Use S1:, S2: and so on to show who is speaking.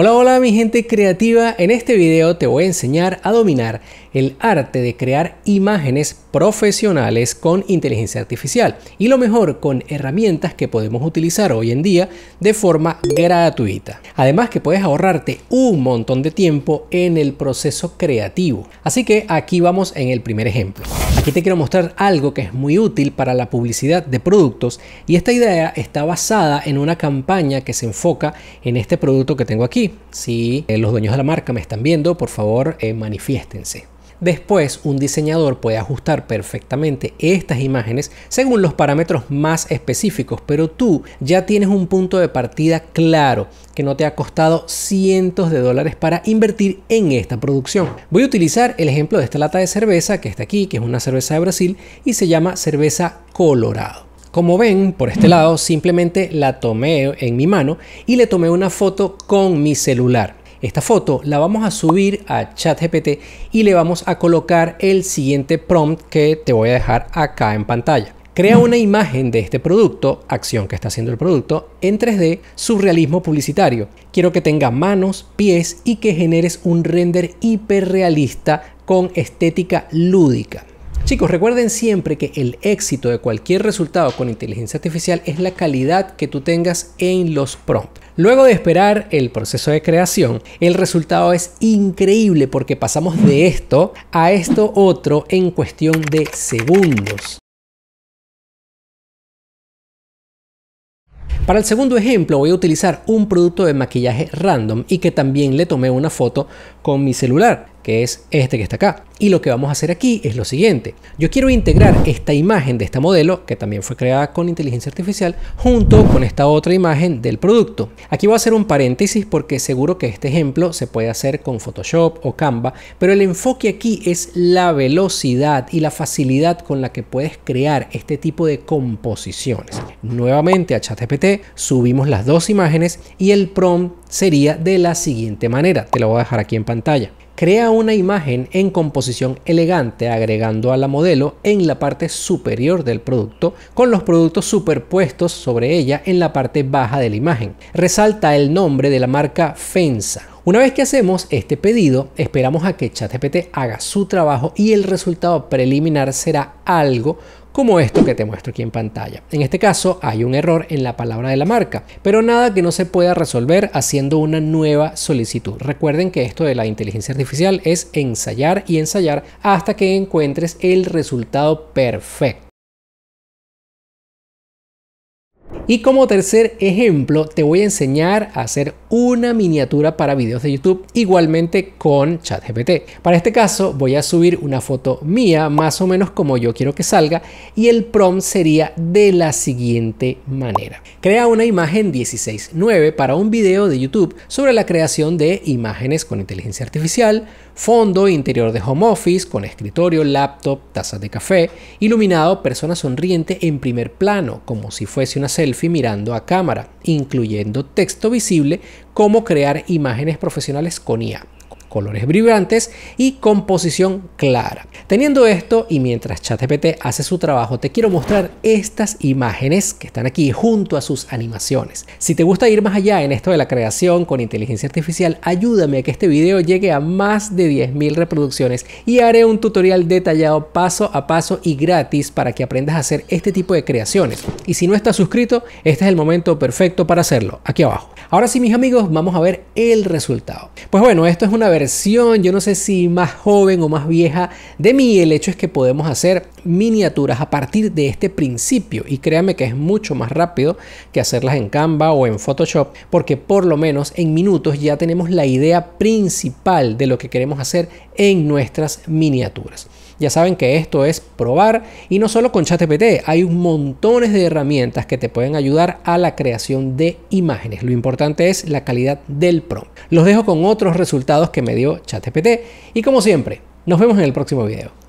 S1: Hola, hola mi gente creativa, en este video te voy a enseñar a dominar el arte de crear imágenes profesionales con inteligencia artificial y lo mejor con herramientas que podemos utilizar hoy en día de forma gratuita. Además que puedes ahorrarte un montón de tiempo en el proceso creativo. Así que aquí vamos en el primer ejemplo. Aquí te quiero mostrar algo que es muy útil para la publicidad de productos y esta idea está basada en una campaña que se enfoca en este producto que tengo aquí. Si eh, los dueños de la marca me están viendo, por favor, eh, manifiéstense. Después, un diseñador puede ajustar perfectamente estas imágenes según los parámetros más específicos, pero tú ya tienes un punto de partida claro que no te ha costado cientos de dólares para invertir en esta producción. Voy a utilizar el ejemplo de esta lata de cerveza que está aquí, que es una cerveza de Brasil y se llama cerveza Colorado. Como ven, por este lado simplemente la tomé en mi mano y le tomé una foto con mi celular. Esta foto la vamos a subir a ChatGPT y le vamos a colocar el siguiente prompt que te voy a dejar acá en pantalla. Crea una imagen de este producto, acción que está haciendo el producto, en 3D, surrealismo publicitario. Quiero que tenga manos, pies y que generes un render hiperrealista con estética lúdica. Chicos, recuerden siempre que el éxito de cualquier resultado con inteligencia artificial es la calidad que tú tengas en los prompts. Luego de esperar el proceso de creación, el resultado es increíble porque pasamos de esto a esto otro en cuestión de segundos. Para el segundo ejemplo voy a utilizar un producto de maquillaje random y que también le tomé una foto con mi celular que es este que está acá. Y lo que vamos a hacer aquí es lo siguiente. Yo quiero integrar esta imagen de esta modelo, que también fue creada con inteligencia artificial, junto con esta otra imagen del producto. Aquí voy a hacer un paréntesis porque seguro que este ejemplo se puede hacer con Photoshop o Canva, pero el enfoque aquí es la velocidad y la facilidad con la que puedes crear este tipo de composiciones. Nuevamente a ChatGPT subimos las dos imágenes y el prompt sería de la siguiente manera. Te lo voy a dejar aquí en pantalla crea una imagen en composición elegante agregando a la modelo en la parte superior del producto con los productos superpuestos sobre ella en la parte baja de la imagen. Resalta el nombre de la marca Fensa. Una vez que hacemos este pedido, esperamos a que ChatGPT haga su trabajo y el resultado preliminar será algo como esto que te muestro aquí en pantalla. En este caso hay un error en la palabra de la marca, pero nada que no se pueda resolver haciendo una nueva solicitud. Recuerden que esto de la inteligencia artificial es ensayar y ensayar hasta que encuentres el resultado perfecto. Y como tercer ejemplo, te voy a enseñar a hacer una miniatura para videos de YouTube, igualmente con ChatGPT. Para este caso, voy a subir una foto mía, más o menos como yo quiero que salga, y el prompt sería de la siguiente manera. Crea una imagen 16.9 para un video de YouTube sobre la creación de imágenes con inteligencia artificial, fondo interior de home office con escritorio, laptop, tazas de café, iluminado, persona sonriente en primer plano, como si fuese una selfie mirando a cámara, incluyendo texto visible, cómo crear imágenes profesionales con IA colores vibrantes y composición clara. Teniendo esto y mientras ChatGPT hace su trabajo, te quiero mostrar estas imágenes que están aquí junto a sus animaciones. Si te gusta ir más allá en esto de la creación con inteligencia artificial, ayúdame a que este video llegue a más de 10.000 reproducciones y haré un tutorial detallado paso a paso y gratis para que aprendas a hacer este tipo de creaciones. Y si no estás suscrito, este es el momento perfecto para hacerlo, aquí abajo. Ahora sí, mis amigos, vamos a ver el resultado. Pues bueno, esto es una versión, yo no sé si más joven o más vieja de mí. El hecho es que podemos hacer miniaturas a partir de este principio. Y créanme que es mucho más rápido que hacerlas en Canva o en Photoshop, porque por lo menos en minutos ya tenemos la idea principal de lo que queremos hacer en nuestras miniaturas. Ya saben que esto es probar y no solo con ChatGPT, hay un montones de herramientas que te pueden ayudar a la creación de imágenes. Lo importante es la calidad del prompt. Los dejo con otros resultados que me dio ChatGPT y como siempre, nos vemos en el próximo video.